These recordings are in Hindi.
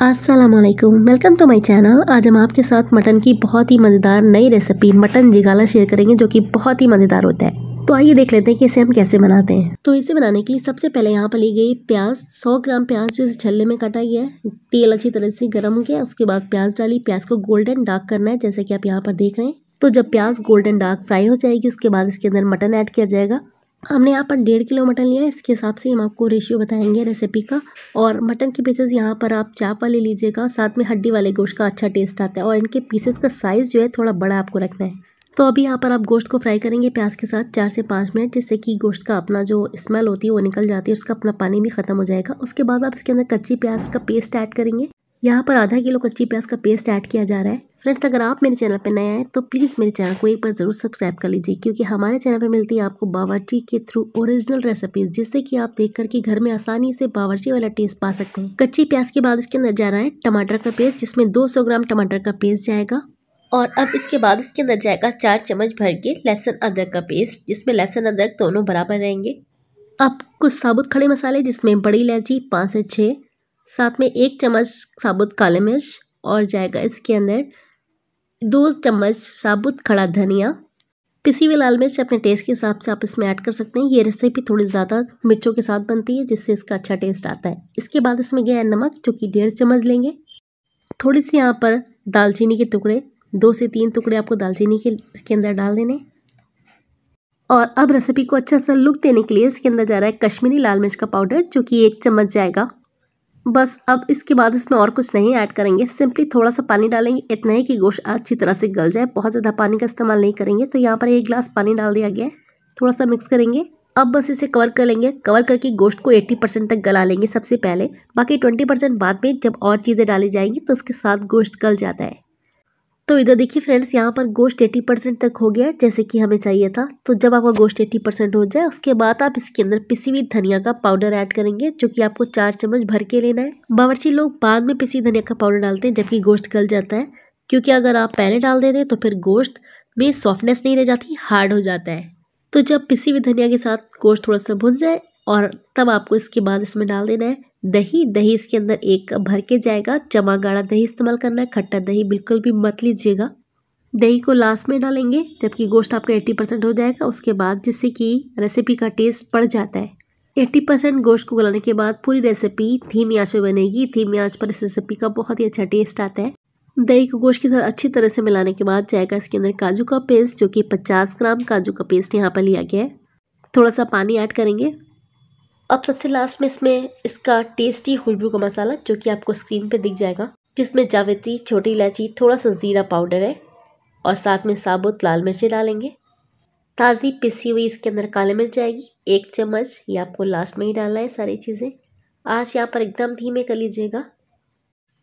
Aslam welcome to my channel आज हम आपके साथ मटन की बहुत ही मज़ेदार नई रेसिपी मटन जिगाला शेयर करेंगे जो कि बहुत ही मज़ेदार होता है तो आइए देख लेते हैं कि इसे हम कैसे बनाते हैं तो इसे बनाने के लिए सबसे पहले यहाँ पर ली गई प्याज 100 ग्राम प्याज जिस छल्ले में काटा गया है तेल अच्छी तरह से गर्म हो गया उसके बाद प्याज डाली प्याज को गोल्डन डार्क करना है जैसे कि आप यहाँ पर देख रहे हैं तो जब प्याज गोल्डन डार्क फ्राई हो जाएगी उसके बाद इसके अंदर मटन ऐड किया जाएगा हमने यहाँ पर डेढ़ किलो मटन लिया है इसके हिसाब से हम आपको रेशियो बताएंगे रेसिपी का और मटन के पीसेस यहाँ पर आप चाप वाले लीजिएगा साथ में हड्डी वाले गोश्त का अच्छा टेस्ट आता है और इनके पीसेस का साइज़ जो है थोड़ा बड़ा आपको रखना है तो अभी यहाँ पर आप गोश्त को फ्राई करेंगे प्याज के साथ चार से पाँच मिनट जिससे कि गोश्त का अपना जो स्मेल होती है वो निकल जाती है उसका अपना पानी भी ख़त्म हो जाएगा उसके बाद आप इसके अंदर कच्ची प्याज का पेस्ट ऐड करेंगे यहाँ पर आधा किलो कच्ची प्याज का पेस्ट ऐड किया जा रहा है फ्रेंड्स अगर आप मेरे चैनल पर नए आए तो प्लीज़ मेरे चैनल को एक बार ज़रूर सब्सक्राइब कर लीजिए क्योंकि हमारे चैनल पर मिलती है आपको बावर्ची के थ्रू ओरिजिनल रेसिपीज जिससे कि आप देख करके घर में आसानी से बावर्ची वाला टेस्ट पा सकते हैं कच्ची प्याज के बाद इसके अंदर जा रहा है टमाटर का पेस्ट जिसमें दो ग्राम टमाटर का पेस्ट जाएगा और अब इसके बाद इसके अंदर जाएगा चार चम्मच भर के लहसुन अदरक का पेस्ट जिसमें लहसुन अदरक दोनों बराबर रहेंगे अब कुछ साबुत खड़े मसाले जिसमें बड़ी इलायची पाँच से छः साथ में एक चम्मच साबुत काले मिर्च और जाएगा इसके अंदर दो चम्मच साबुत खड़ा धनिया पिसी हुई लाल मिर्च अपने टेस्ट के हिसाब से आप इसमें ऐड कर सकते हैं ये रेसिपी थोड़ी ज़्यादा मिर्चों के साथ बनती है जिससे इसका अच्छा टेस्ट आता है इसके बाद इसमें गया नमक जो कि डेढ़ चम्मच लेंगे थोड़ी सी यहाँ पर दालचीनी के टुकड़े दो से तीन टुकड़े आपको दालचीनी के इसके अंदर डाल देने और अब रेसिपी को अच्छा सा लुक देने के लिए इसके अंदर जा रहा है कश्मीरी लाल मिर्च का पाउडर जो कि एक चम्मच जाएगा बस अब इसके बाद इसमें और कुछ नहीं ऐड करेंगे सिंपली थोड़ा सा पानी डालेंगे इतना ही कि गोश्त अच्छी तरह से गल जाए बहुत ज़्यादा पानी का इस्तेमाल नहीं करेंगे तो यहाँ पर एक गिलास पानी डाल दिया गया है थोड़ा सा मिक्स करेंगे अब बस इसे कवर कर लेंगे कवर करके गोश्त को 80 परसेंट तक गला लेंगे सबसे पहले बाकी 20 परसेंट बाद में जब और चीज़ें डाली जाएंगी तो उसके साथ गोश्त गल जाता है तो इधर देखिए फ्रेंड्स यहाँ पर गोश्त एटी परसेंट तक हो गया जैसे कि हमें चाहिए था तो जब आपका गोश्त एटी परसेंट हो जाए उसके बाद आप इसके अंदर पिसी हुई धनिया का पाउडर ऐड करेंगे जो कि आपको चार चम्मच भर के लेना है बावर्ची लोग बाद में पिसी धनिया का पाउडर डालते हैं जबकि गोश्त गल जाता है क्योंकि अगर आप पहले डाल देते तो फिर गोश्त में सॉफ्टनेस नहीं रह जाती हार्ड हो जाता है तो जब पिसी हुई धनिया के साथ गोश्त थोड़ा सा भुन जाए और तब आपको इसके बाद इसमें डाल देना है दही दही इसके अंदर एक कप भर के जाएगा जमा गाढ़ा दही इस्तेमाल करना है खट्टा दही बिल्कुल भी मत लीजिएगा दही को लास्ट में डालेंगे जबकि गोश्त आपका एट्टी परसेंट हो जाएगा उसके बाद जिससे कि रेसिपी का टेस्ट बढ़ जाता है एट्टी परसेंट गोश्त को गलाने के बाद पूरी रेसिपी थीम आँच में बनेगी थीम आँच पर इस रेसिपी का बहुत ही अच्छा टेस्ट आता है दही को गोश्त के साथ अच्छी तरह से मिलाने के बाद जाएगा इसके अंदर काजू का पेस्ट जो कि पचास ग्राम काजू का पेस्ट यहाँ पर लिया गया है थोड़ा सा पानी ऐड करेंगे अब सबसे लास्ट में इसमें इसका टेस्टी खुशबू का मसाला जो कि आपको स्क्रीन पे दिख जाएगा जिसमें जावित्री छोटी इलायची थोड़ा सा ज़ीरा पाउडर है और साथ में साबुत लाल मिर्चें डालेंगे ताज़ी पिसी हुई इसके अंदर काली मिर्च जाएगी एक चम्मच ये आपको लास्ट में ही डालना है सारी चीज़ें आज यहाँ पर एकदम धीमे कर लीजिएगा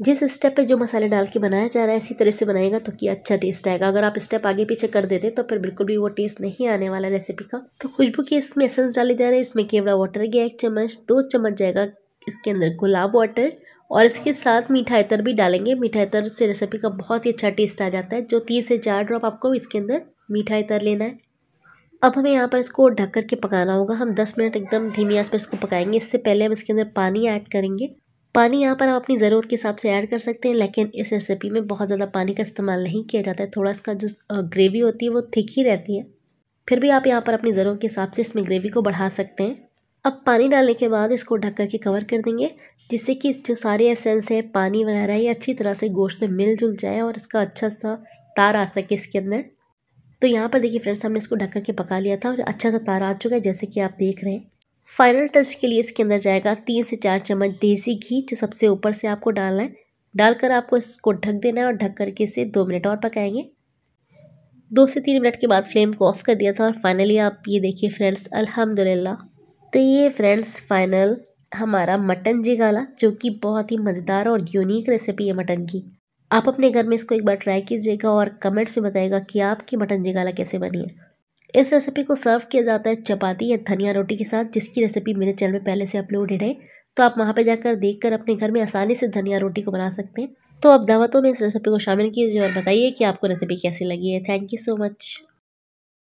जिस स्टेप पे जो मसाले डाल के बनाया जा रहा है इसी तरह से बनाएगा तो कि अच्छा टेस्ट आएगा अगर आप स्टेप आगे पीछे कर देते तो फिर बिल्कुल भी वो टेस्ट नहीं आने वाला रेसिपी का तो खुशबू के इसमें एसेंस डाले जा रहे हैं इसमें केवड़ा वाटर गया एक चम्मच दो चम्मच जाएगा इसके अंदर गुलाब वाटर और इसके साथ मीठा इतर भी डालेंगे मीठा इतर से रेसिपी का बहुत ही अच्छा टेस्ट आ जाता है जो तीस से चार ड्रॉप आपको इसके अंदर मीठा इतर लेना है अब हमें यहाँ पर इसको ढक करके पकाना होगा हम 10 मिनट एकदम धीमी आंच पर इसको पकाएंगे इससे पहले हम इसके अंदर पानी ऐड करेंगे पानी यहाँ पर आप अपनी ज़रूरत के हिसाब से ऐड कर सकते हैं लेकिन इस रेसिपी में बहुत ज़्यादा पानी का इस्तेमाल नहीं किया जाता है थोड़ा इसका जो ग्रेवी होती है वो थिक ही रहती है फिर भी आप यहाँ पर अपनी ज़रूरत के हिसाब से इसमें ग्रेवी को बढ़ा सकते हैं अब पानी डालने के बाद इसको ढक के कवर कर देंगे जिससे कि जो सारे एसेंस है पानी वगैरह ये अच्छी तरह से गोश्त में मिलजुल जाए और इसका अच्छा सा तार आ सके इसके अंदर तो यहाँ पर देखिए फ्रेंड्स हमने इसको ढक के पका लिया था और अच्छा सा तार आ चुका है जैसे कि आप देख रहे हैं फाइनल टच के लिए इसके अंदर जाएगा तीन से चार चम्मच देसी घी जो सबसे ऊपर से आपको डालना है डालकर आपको इसको ढक देना है और ढक करके इसे दो मिनट और पकाएंगे दो से तीन मिनट के बाद फ्लेम को ऑफ़ कर दिया था और फाइनली आप ये देखिए फ्रेंड्स अल्हम्दुलिल्लाह तो ये फ्रेंड्स फाइनल हमारा मटन जिगाला जो कि बहुत ही मज़ेदार और यूनिक रेसिपी है मटन की आप अपने घर में इसको एक बार ट्राई कीजिएगा और कमेंट्स में बताइएगा कि आपकी मटन जिगाला कैसे बनी है इस रेसिपी को सर्व किया जाता है चपाती या धनिया रोटी के साथ जिसकी रेसिपी मेरे चैनल में पहले से अपलोडेड है तो आप वहाँ पे जाकर देखकर अपने घर में आसानी से धनिया रोटी को बना सकते हैं तो आप दावतों में इस रेसिपी को शामिल कीजिए और बताइए कि आपको रेसिपी कैसी लगी है थैंक यू सो मच